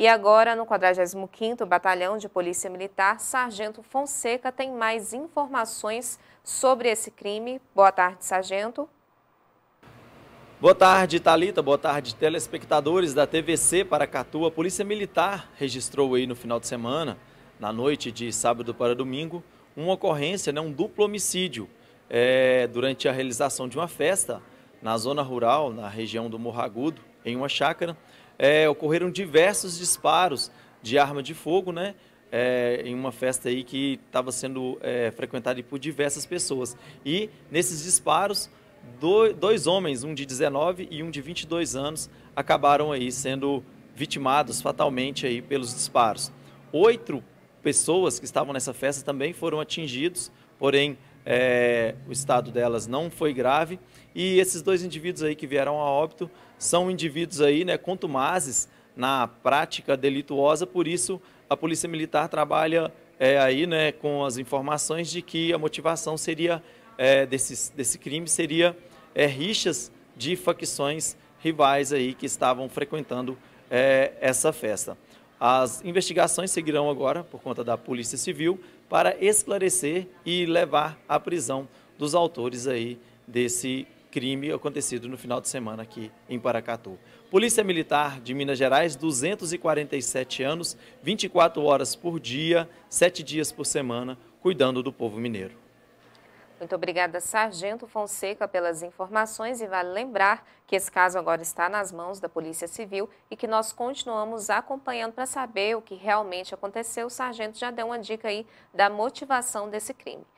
E agora, no 45º Batalhão de Polícia Militar, Sargento Fonseca tem mais informações sobre esse crime. Boa tarde, Sargento. Boa tarde, Talita. Boa tarde, telespectadores da TVC Paracatu. A Polícia Militar registrou aí no final de semana, na noite de sábado para domingo, uma ocorrência, né, um duplo homicídio é, durante a realização de uma festa na zona rural, na região do Morragudo, em uma chácara é, ocorreram diversos disparos de arma de fogo, né? É, em uma festa aí que estava sendo é, frequentada por diversas pessoas. E nesses disparos, dois homens, um de 19 e um de 22 anos, acabaram aí sendo vitimados fatalmente aí pelos disparos. Oito pessoas que estavam nessa festa também foram atingidos, porém é, o estado delas não foi grave. E esses dois indivíduos aí que vieram a óbito são indivíduos aí, né, contumazes na prática delituosa, por isso a Polícia Militar trabalha é, aí, né, com as informações de que a motivação seria é, desse, desse crime seria é, rixas de facções rivais aí que estavam frequentando é, essa festa. As investigações seguirão agora, por conta da Polícia Civil, para esclarecer e levar à prisão dos autores aí desse crime acontecido no final de semana aqui em Paracatu. Polícia Militar de Minas Gerais, 247 anos, 24 horas por dia, 7 dias por semana, cuidando do povo mineiro. Muito obrigada, Sargento Fonseca, pelas informações e vale lembrar que esse caso agora está nas mãos da Polícia Civil e que nós continuamos acompanhando para saber o que realmente aconteceu. O sargento já deu uma dica aí da motivação desse crime.